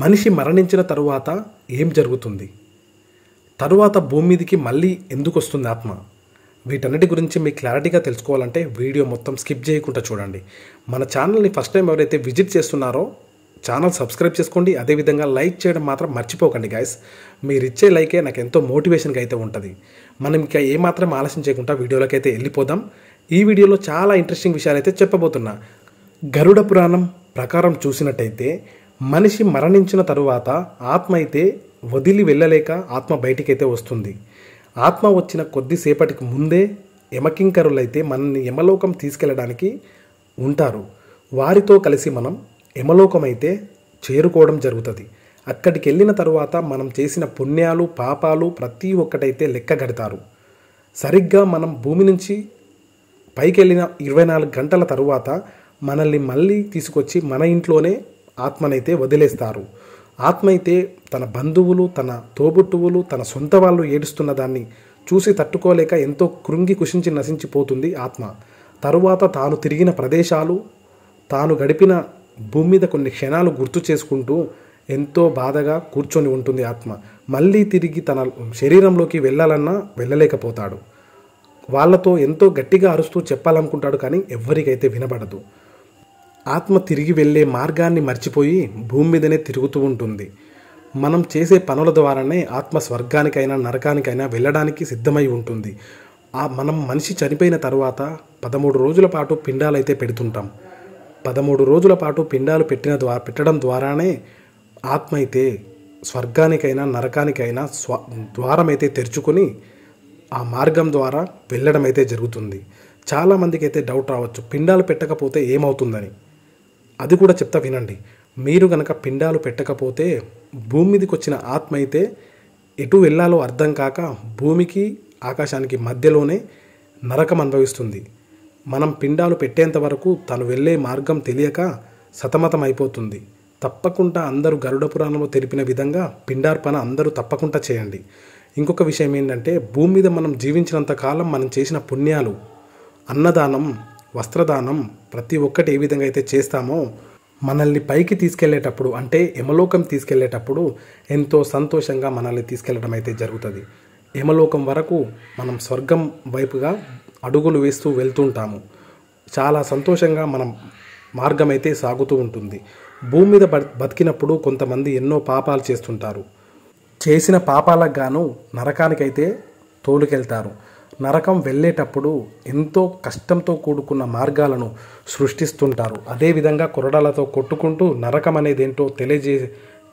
మనిషి మరణించిన తరువాత ఏం జరుగుతుంది తరువాత భూమి మీదకి మళ్ళీ ఎందుకు వస్తుంది ఆత్మ వీటన్నిటి గురించి మీకు క్లారిటీగా తెలుసుకోవాలంటే వీడియో మొత్తం స్కిప్ చేయకుండా చూడండి మన ఛానల్ని ఫస్ట్ టైం ఎవరైతే విజిట్ చేస్తున్నారో ఛానల్ సబ్స్క్రైబ్ చేసుకోండి అదేవిధంగా లైక్ చేయడం మాత్రం మర్చిపోకండి గాయస్ మీరు ఇచ్చే లైకే నాకు ఎంతో మోటివేషన్గా అయితే ఉంటుంది మనం ఇంకా ఏమాత్రం ఆలస్యం చేయకుండా వీడియోలోకి అయితే వెళ్ళిపోదాం ఈ వీడియోలో చాలా ఇంట్రెస్టింగ్ విషయాలు అయితే చెప్పబోతున్నా గరుడ పురాణం ప్రకారం చూసినట్టయితే మనిషి మరణించిన తరువాత ఆత్మ అయితే వదిలి వెళ్ళలేక ఆత్మ బయటికైతే వస్తుంది ఆత్మ వచ్చిన కొద్దిసేపటికి ముందే యమకింకరులైతే మనల్ని యమలోకం తీసుకెళ్ళడానికి ఉంటారు వారితో కలిసి మనం యమలోకం అయితే చేరుకోవడం జరుగుతుంది అక్కడికి వెళ్ళిన తరువాత మనం చేసిన పుణ్యాలు పాపాలు ప్రతి ఒక్కటైతే లెక్క గడతారు సరిగ్గా మనం భూమి నుంచి పైకి వెళ్ళిన ఇరవై నాలుగు గంటల తరువాత మనల్ని మళ్ళీ తీసుకొచ్చి మన ఇంట్లోనే ఆత్మనైతే వదిలేస్తారు ఆత్మ అయితే తన బంధువులు తన తోబుట్టువులు తన సొంత వాళ్ళు ఏడుస్తున్న దాన్ని చూసి తట్టుకోలేక ఎంతో కృంగి కుషించి నశించిపోతుంది ఆత్మ తరువాత తాను తిరిగిన ప్రదేశాలు తాను గడిపిన భూమి మీద కొన్ని క్షణాలు గుర్తు చేసుకుంటూ ఎంతో బాధగా కూర్చొని ఉంటుంది ఆత్మ మళ్ళీ తిరిగి తన శరీరంలోకి వెళ్ళాలన్నా వెళ్ళలేకపోతాడు వాళ్ళతో ఎంతో గట్టిగా అరుస్తూ చెప్పాలనుకుంటాడు కానీ ఎవరికైతే వినబడదు ఆత్మ తిరిగి వెళ్ళే మార్గాన్ని మర్చిపోయి భూమి మీదనే తిరుగుతూ ఉంటుంది మనం చేసే పనుల ద్వారానే ఆత్మ స్వర్గానికైనా నరకానికైనా వెళ్ళడానికి సిద్ధమై ఉంటుంది ఆ మనం మనిషి చనిపోయిన తర్వాత పదమూడు రోజుల పాటు పిండాలైతే పెడుతుంటాం పదమూడు రోజుల పాటు పిండాలు పెట్టిన ద్వారా పెట్టడం ద్వారానే ఆత్మ అయితే స్వర్గానికైనా నరకానికైనా స్వ ద్వారమైతే తెరుచుకొని ఆ మార్గం ద్వారా వెళ్ళడం అయితే జరుగుతుంది చాలామందికి అయితే డౌట్ రావచ్చు పిండాలు పెట్టకపోతే ఏమవుతుందని అది కూడా చెప్తా వినండి మీరు గనక పిండాలు పెట్టకపోతే భూమి మీదకి వచ్చిన ఆత్మ అయితే ఎటు వెళ్ళాలో అర్థం కాక భూమికి ఆకాశానికి మధ్యలోనే నరకం అనుభవిస్తుంది మనం పిండాలు పెట్టేంత వరకు తను వెళ్ళే మార్గం తెలియక సతమతం అయిపోతుంది తప్పకుండా అందరూ గరుడ పురాణంలో తెలిపిన విధంగా పిండార్పణ అందరూ తప్పకుండా చేయండి ఇంకొక విషయం ఏంటంటే భూమి మీద మనం జీవించినంత కాలం మనం చేసిన పుణ్యాలు అన్నదానం వస్త్రదానం ప్రతి ఒక్కటి ఏ విధంగా అయితే చేస్తామో మనల్ని పైకి తీసుకెళ్లేటప్పుడు అంటే యమలోకం తీసుకెళ్లేటప్పుడు ఎంతో సంతోషంగా మనల్ని తీసుకెళ్లడం అయితే జరుగుతుంది యమలోకం వరకు మనం స్వర్గం వైపుగా అడుగులు వేస్తూ వెళ్తుంటాము చాలా సంతోషంగా మనం మార్గం అయితే సాగుతూ ఉంటుంది భూమి మీద బతికినప్పుడు కొంతమంది ఎన్నో పాపాలు చేస్తుంటారు చేసిన పాపాలకు గాను నరకానికైతే తోలుకెళ్తారు నరకం వెళ్ళేటప్పుడు ఎంతో కష్టంతో కూడుకున్న మార్గాలను సృష్టిస్తుంటారు అదేవిధంగా కొరడాలతో కొట్టుకుంటూ నరకం అనేది ఏంటో తెలియజే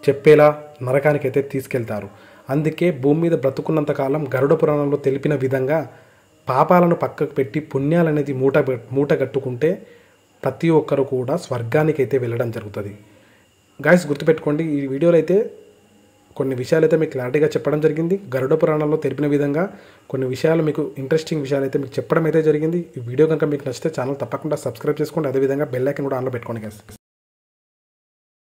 చెప్పేలా నరకానికైతే తీసుకెళ్తారు అందుకే భూమి మీద బ్రతుకున్నంతకాలం గరుడ పురాణంలో తెలిపిన విధంగా పాపాలను పక్కకు పెట్టి పుణ్యాలనేది మూట మూటగట్టుకుంటే ప్రతి ఒక్కరు కూడా స్వర్గానికైతే వెళ్ళడం జరుగుతుంది గాయస్ గుర్తుపెట్టుకోండి ఈ వీడియోలో అయితే కొన్ని విషయాలు అయితే మీకు క్లారిటీగా చెప్పడం జరిగింది గరుడ పురాణంలో తెలిపిన విధంగా కొన్ని విషయాలు మీకు ఇంట్రెస్టింగ్ విషయాలు అయితే మీకు చెప్పడం అయితే జరిగింది ఈ వీడియో కనుక మీకు నచ్చితే ఛానల్ తప్పకుండా సబ్స్క్రైబ్ చేసుకోండి అదేవిధంగా బెల్ కూడా ఆన్లో పెట్టుకోండి గ్యాస్